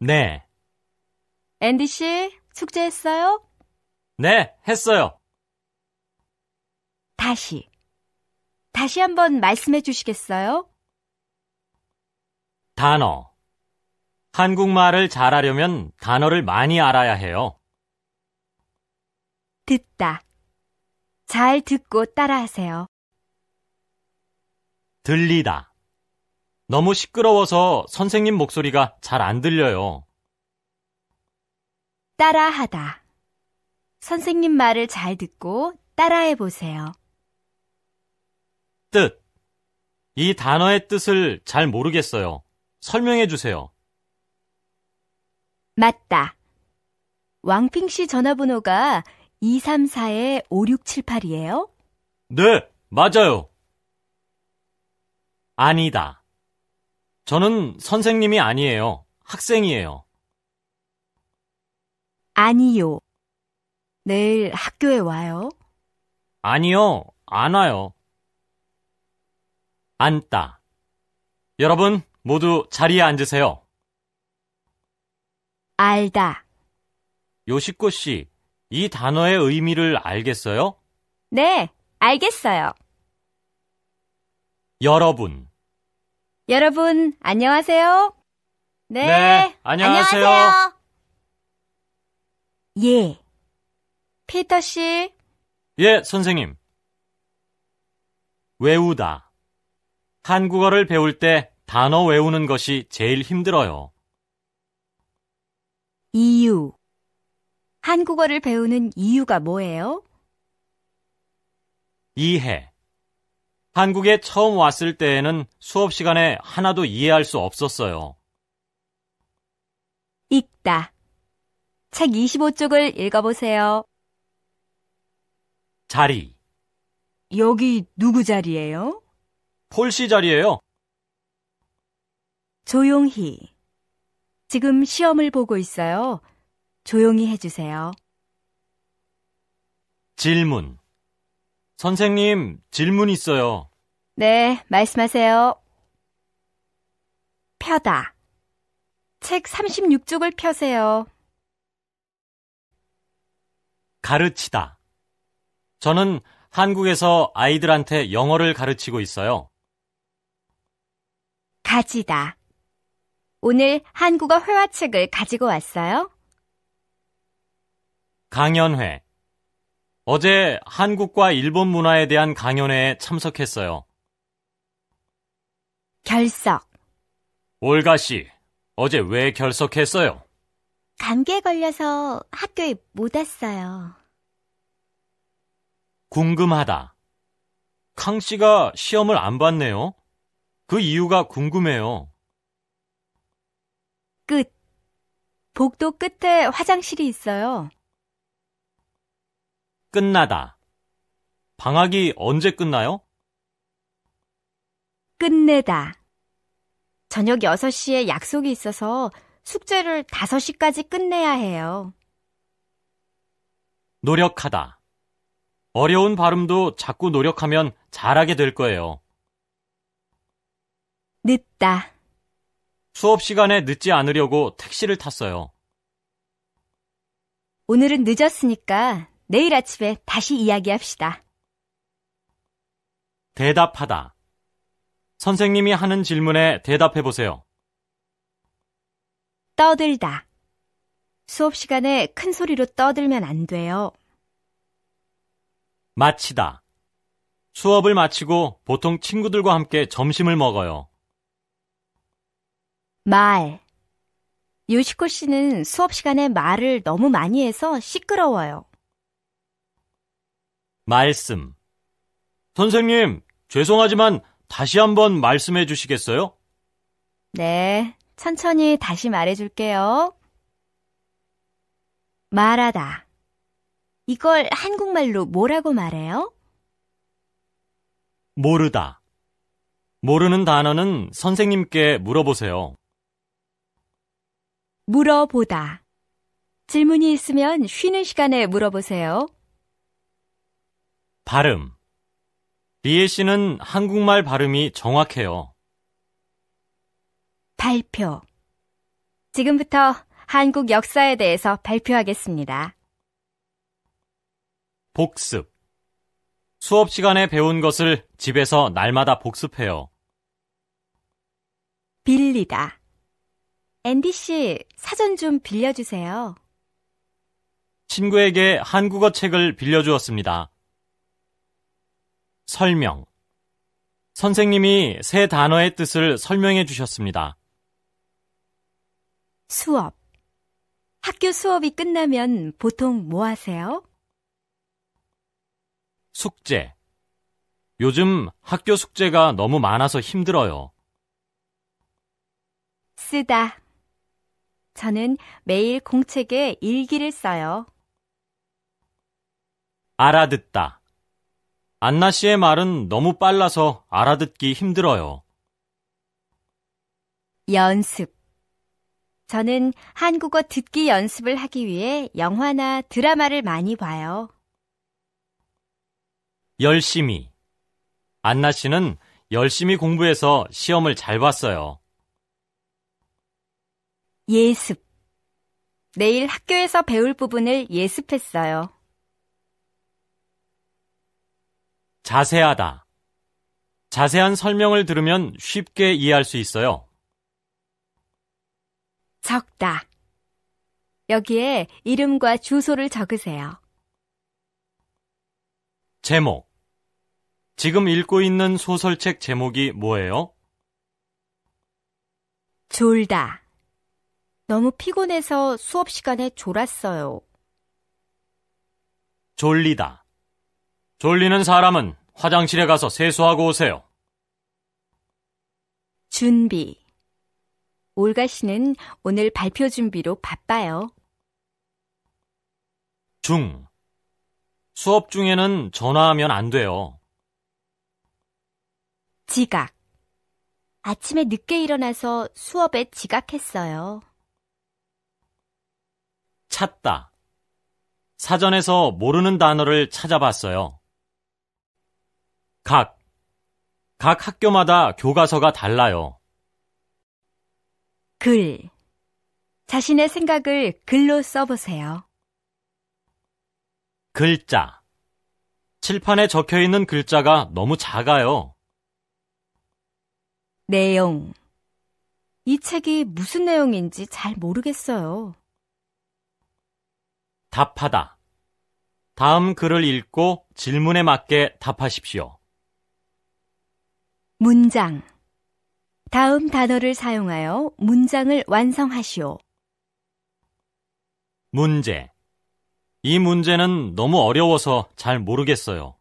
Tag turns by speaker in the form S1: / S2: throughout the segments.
S1: 네.
S2: 앤디 씨, 숙제했어요?
S1: 네, 했어요. 다시.
S2: 다시 한번 말씀해 주시겠어요?
S1: 단어. 한국말을 잘하려면 단어를 많이 알아야 해요.
S2: 듣다. 잘 듣고 따라하세요.
S1: 들리다. 너무 시끄러워서 선생님 목소리가 잘 안 들려요.
S2: 따라하다. 선생님 말을 잘 듣고 따라해 보세요.
S1: 뜻. 이 단어의 뜻을 잘 모르겠어요. 설명해 주세요.
S2: 맞다. 왕핑 씨 전화번호가 234-5678이에요?
S1: 네, 맞아요. 아니다. 저는 선생님이 아니에요. 학생이에요. 아니요.
S2: 내일 학교에 와요?
S1: 아니요. 안 와요. 앉다. 여러분 모두 자리에 앉으세요.
S2: 알다.
S1: 요시코 씨, 이 단어의 의미를 알겠어요?
S2: 네, 알겠어요.
S1: 여러분.
S2: 여러분, 안녕하세요. 네, 네 안녕하세요. 안녕하세요. 예. 피터 씨.
S1: 예, 선생님. 외우다. 한국어를 배울 때 단어 외우는 것이 제일 힘들어요.
S2: 이유. 한국어를 배우는 이유가 뭐예요?
S1: 이해. 한국에 처음 왔을 때에는 수업 시간에 하나도 이해할 수 없었어요.
S2: 읽다. 책 25쪽을 읽어보세요.
S1: 자리. 여기 누구
S2: 자리예요?
S1: 폴 씨 자리예요.
S2: 조용히. 지금 시험을 보고 있어요. 조용히 해주세요.
S1: 질문. 선생님, 질문 있어요.
S2: 네, 말씀하세요. 펴다. 책 36쪽을 펴세요.
S1: 가르치다. 저는 한국에서 아이들한테 영어를 가르치고 있어요.
S2: 가지다. 오늘 한국어 회화책을 가지고 왔어요?
S1: 강연회. 어제 한국과 일본 문화에 대한 강연회에 참석했어요. 결석. 올가 씨, 어제 왜 결석했어요?
S2: 감기에 걸려서 학교에 못 왔어요.
S1: 궁금하다. 캉 씨가 시험을 안 봤네요. 그 이유가 궁금해요.
S2: 끝. 복도 끝에 화장실이 있어요.
S1: 끝나다. 방학이 언제 끝나요?
S2: 끝내다. 저녁 6시에 약속이 있어서 숙제를 5시까지 끝내야 해요.
S1: 노력하다. 어려운 발음도 자꾸 노력하면 잘하게 될 거예요.
S2: 늦다.
S1: 수업 시간에 늦지 않으려고 택시를 탔어요.
S2: 오늘은 늦었으니까 내일 아침에 다시 이야기합시다.
S1: 대답하다. 선생님이 하는 질문에 대답해 보세요.
S2: 떠들다. 수업 시간에 큰 소리로 떠들면 안 돼요.
S1: 마치다. 수업을 마치고 보통 친구들과 함께 점심을 먹어요.
S2: 말. 요시코 씨는 수업 시간에 말을 너무 많이 해서 시끄러워요.
S1: 말씀. 선생님, 죄송하지만 다시 한번 말씀해 주시겠어요?
S2: 네, 천천히 다시 말해 줄게요. 말하다. 이걸 한국말로 뭐라고 말해요?
S1: 모르다. 모르는 단어는 선생님께 물어보세요.
S2: 물어보다. 질문이 있으면 쉬는 시간에 물어보세요.
S1: 발음. 리에 씨는 한국말 발음이 정확해요.
S2: 발표. 지금부터 한국 역사에 대해서 발표하겠습니다.
S1: 복습. 수업 시간에 배운 것을 집에서 날마다 복습해요. 빌리다.
S2: 앤디 씨, 사전 좀 빌려주세요.
S1: 친구에게 한국어 책을 빌려주었습니다. 설명. 선생님이 새 단어의 뜻을 설명해 주셨습니다.
S2: 수업. 학교 수업이 끝나면 보통 뭐 하세요?
S1: 숙제. 요즘 학교 숙제가 너무 많아서 힘들어요.
S2: 쓰다. 저는 매일 공책에 일기를 써요.
S1: 알아듣다. 안나 씨의 말은 너무 빨라서 알아듣기 힘들어요.
S2: 연습. 저는 한국어 듣기 연습을 하기 위해 영화나 드라마를 많이 봐요.
S1: 열심히. 안나 씨는 열심히 공부해서 시험을 잘 봤어요.
S2: 예습. 내일 학교에서 배울 부분을 예습했어요.
S1: 자세하다. 자세한 설명을 들으면 쉽게 이해할 수 있어요.
S2: 적다. 여기에 이름과 주소를 적으세요.
S1: 제목. 지금 읽고 있는 소설책 제목이 뭐예요?
S2: 졸다. 너무 피곤해서 수업 시간에 졸았어요.
S1: 졸리다. 졸리는 사람은 화장실에 가서 세수하고 오세요.
S2: 준비. 올가 씨는 오늘 발표 준비로 바빠요.
S1: 중. 수업 중에는 전화하면 안 돼요.
S2: 지각. 아침에 늦게 일어나서 수업에 지각했어요.
S1: 찾다. 사전에서 모르는 단어를 찾아봤어요. 각. 각 학교마다 교과서가 달라요. 글.
S2: 자신의 생각을 글로 써보세요.
S1: 글자. 칠판에 적혀 있는 글자가 너무 작아요.
S2: 내용. 이 책이 무슨 내용인지 잘 모르겠어요.
S1: 답하다. 다음 글을 읽고 질문에 맞게 답하십시오.
S2: 문장 다음 단어를 사용하여 문장을 완성하시오.
S1: 문제 이 문제는 너무 어려워서 잘 모르겠어요.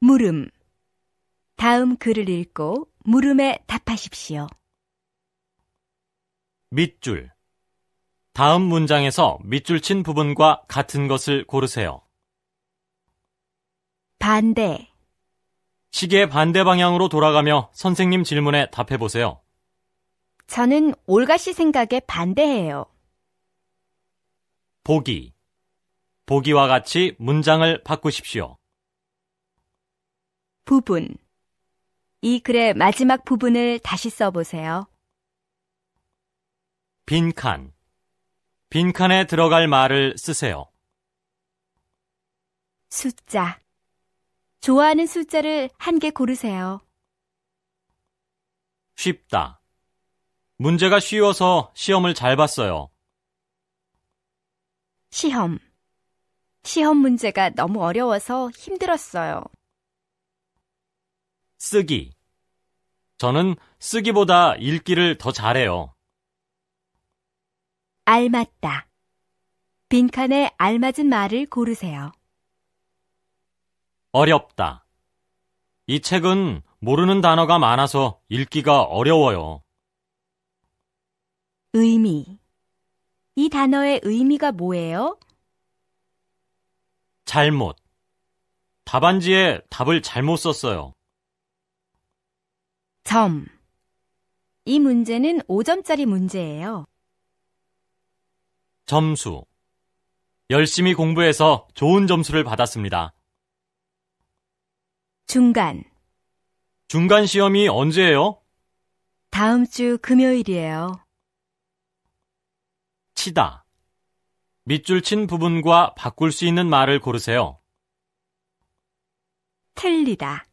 S2: 물음 다음 글을 읽고 물음에 답하십시오.
S1: 밑줄 다음 문장에서 밑줄 친 부분과 같은 것을 고르세요. 반대 시계 반대 방향으로 돌아가며 선생님 질문에 답해보세요.
S2: 저는 올가시 생각에 반대해요.
S1: 보기. 보기와 같이 문장을 바꾸십시오.
S2: 부분. 이 글의 마지막 부분을 다시 써보세요.
S1: 빈칸. 빈칸에 들어갈 말을 쓰세요.
S2: 숫자. 좋아하는 숫자를 한 개 고르세요.
S1: 쉽다. 문제가 쉬워서 시험을 잘 봤어요.
S2: 시험. 시험 문제가 너무 어려워서 힘들었어요.
S1: 쓰기. 저는 쓰기보다 읽기를 더 잘해요.
S2: 알맞다. 빈칸에 알맞은 말을 고르세요.
S1: 어렵다. 이 책은 모르는 단어가 많아서 읽기가 어려워요.
S2: 의미. 이 단어의 의미가 뭐예요?
S1: 잘못. 답안지에 답을 잘못 썼어요. 점.
S2: 이 문제는 5점짜리 문제예요.
S1: 점수. 열심히 공부해서 좋은 점수를 받았습니다. 중간. 중간 시험이 언제예요?
S2: 다음 주 금요일이에요.
S1: 치다. 밑줄 친 부분과 바꿀 수 있는 말을 고르세요.
S2: 틀리다.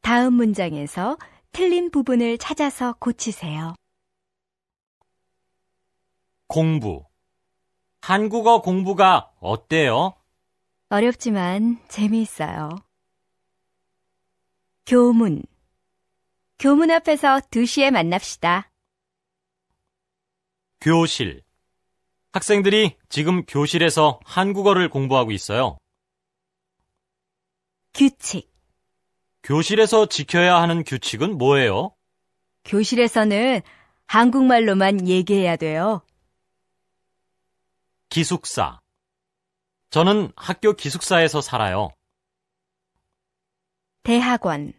S2: 다음 문장에서 틀린 부분을 찾아서 고치세요.
S1: 공부. 한국어 공부가 어때요?
S2: 어렵지만 재미있어요. 교문. 교문 앞에서 2시에 만납시다.
S1: 교실. 학생들이 지금 교실에서 한국어를 공부하고 있어요. 규칙. 교실에서 지켜야 하는 규칙은 뭐예요?
S2: 교실에서는 한국말로만 얘기해야 돼요.
S1: 기숙사. 저는 학교 기숙사에서 살아요.
S2: 대학원.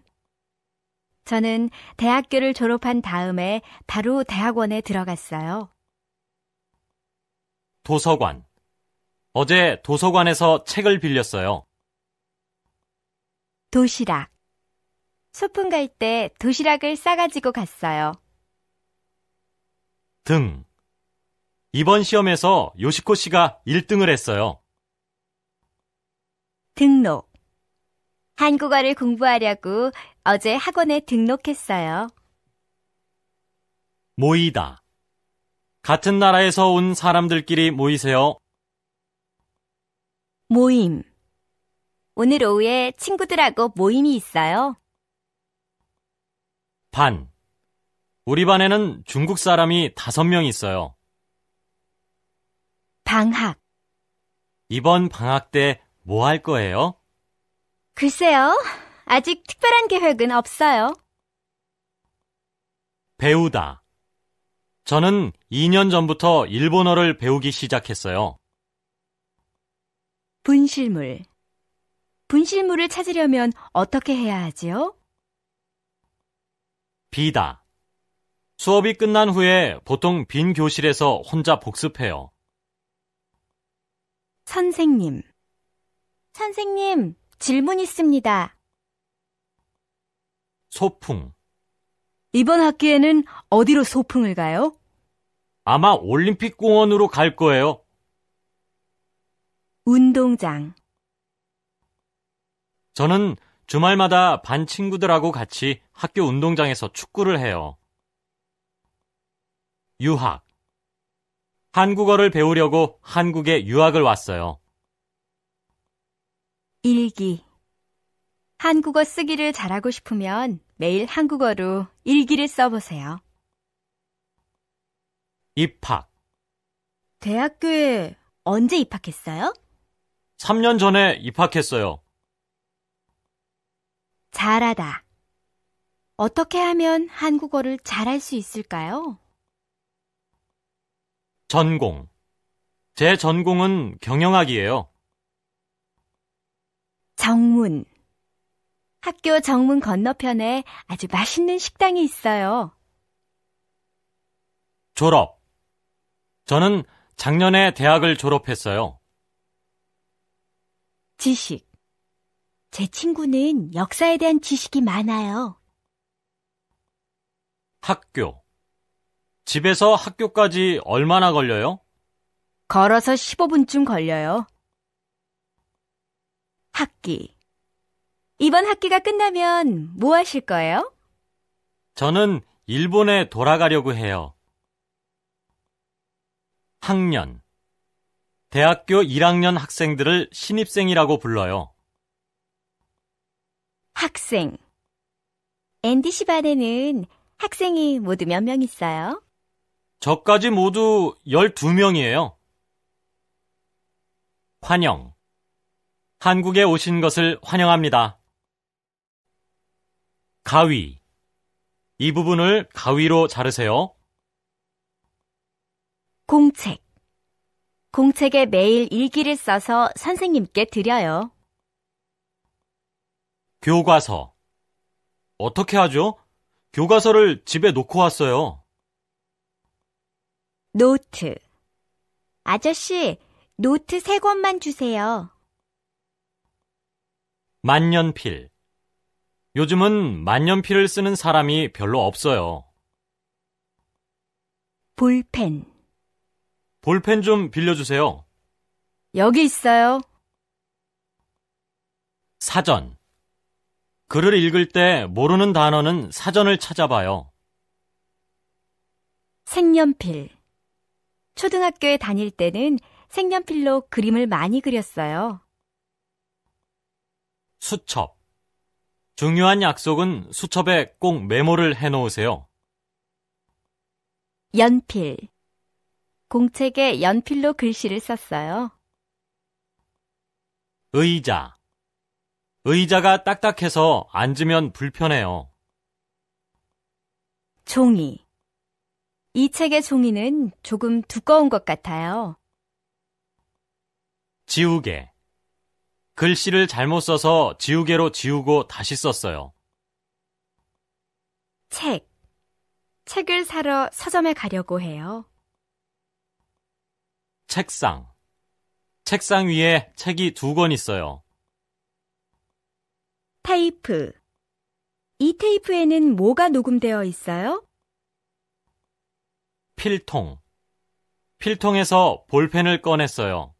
S2: 저는 대학교를 졸업한 다음에 바로 대학원에 들어갔어요.
S1: 도서관. 어제 도서관에서 책을 빌렸어요.
S2: 도시락. 소풍 갈 때 도시락을 싸가지고 갔어요.
S1: 등. 이번 시험에서 요시코 씨가 1등을 했어요.
S2: 등록. 한국어를 공부하려고 어제 학원에 등록했어요.
S1: 모이다. 같은 나라에서 온 사람들끼리 모이세요.
S2: 모임. 오늘 오후에 친구들하고 모임이 있어요.
S1: 반. 우리 반에는 중국 사람이 다섯 명 있어요. 방학. 이번 방학 때 뭐 할 거예요?
S2: 글쎄요. 아직 특별한 계획은 없어요.
S1: 배우다. 저는 2년 전부터 일본어를 배우기 시작했어요.
S2: 분실물. 분실물을 찾으려면 어떻게 해야 하지요?
S1: 비다. 수업이 끝난 후에 보통 빈 교실에서 혼자 복습해요.
S2: 선생님. 선생님, 질문 있습니다.
S1: 소풍.
S2: 이번 학기에는 어디로 소풍을 가요?
S1: 아마 올림픽공원으로 갈 거예요.
S2: 운동장.
S1: 저는 주말마다 반 친구들하고 같이 학교 운동장에서 축구를 해요. 유학. 한국어를 배우려고 한국에 유학을 왔어요.
S2: 일기. 한국어 쓰기를 잘하고 싶으면 매일 한국어로 일기를 써보세요. 입학. 대학교에 언제 입학했어요?
S1: 3년 전에 입학했어요.
S2: 잘하다. 어떻게 하면 한국어를 잘할 수 있을까요?
S1: 전공. 제 전공은 경영학이에요.
S2: 정문. 학교 정문 건너편에 아주 맛있는 식당이 있어요.
S1: 졸업. 저는 작년에 대학을 졸업했어요.
S2: 지식. 제 친구는 역사에 대한 지식이 많아요.
S1: 학교. 집에서 학교까지 얼마나 걸려요?
S2: 걸어서 15분쯤 걸려요. 학기. 이번 학기가 끝나면 뭐 하실 거예요?
S1: 저는 일본에 돌아가려고 해요. 학년. 대학교 1학년 학생들을 신입생이라고 불러요.
S2: 학생. 앤디 c 반에는 학생이 모두 몇 명 있어요?
S1: 저까지 모두 12명이에요. 환영. 한국에 오신 것을 환영합니다. 가위. 이 부분을 가위로 자르세요.
S2: 공책. 공책에 매일 일기를 써서 선생님께 드려요.
S1: 교과서. 어떻게 하죠? 교과서를 집에 놓고 왔어요.
S2: 노트. 아저씨, 노트 세 권만 주세요.
S1: 만년필. 요즘은 만년필을 쓰는 사람이 별로 없어요. 볼펜. 볼펜 좀 빌려주세요.
S2: 여기 있어요.
S1: 사전. 글을 읽을 때 모르는 단어는 사전을 찾아봐요.
S2: 색연필. 초등학교에 다닐 때는 색연필로 그림을 많이 그렸어요.
S1: 수첩. 중요한 약속은 수첩에 꼭 메모를 해 놓으세요.
S2: 연필. 공책에 연필로 글씨를 썼어요.
S1: 의자. 의자가 딱딱해서 앉으면 불편해요. 종이.
S2: 이 책의 종이는 조금 두꺼운 것 같아요.
S1: 지우개. 글씨를 잘못 써서 지우개로 지우고 다시 썼어요.
S2: 책. 책을 사러 서점에 가려고 해요.
S1: 책상. 책상 위에 책이 두 권 있어요.
S2: 테이프. 이 테이프에는 뭐가 녹음되어 있어요?
S1: 필통. 필통에서 볼펜을 꺼냈어요.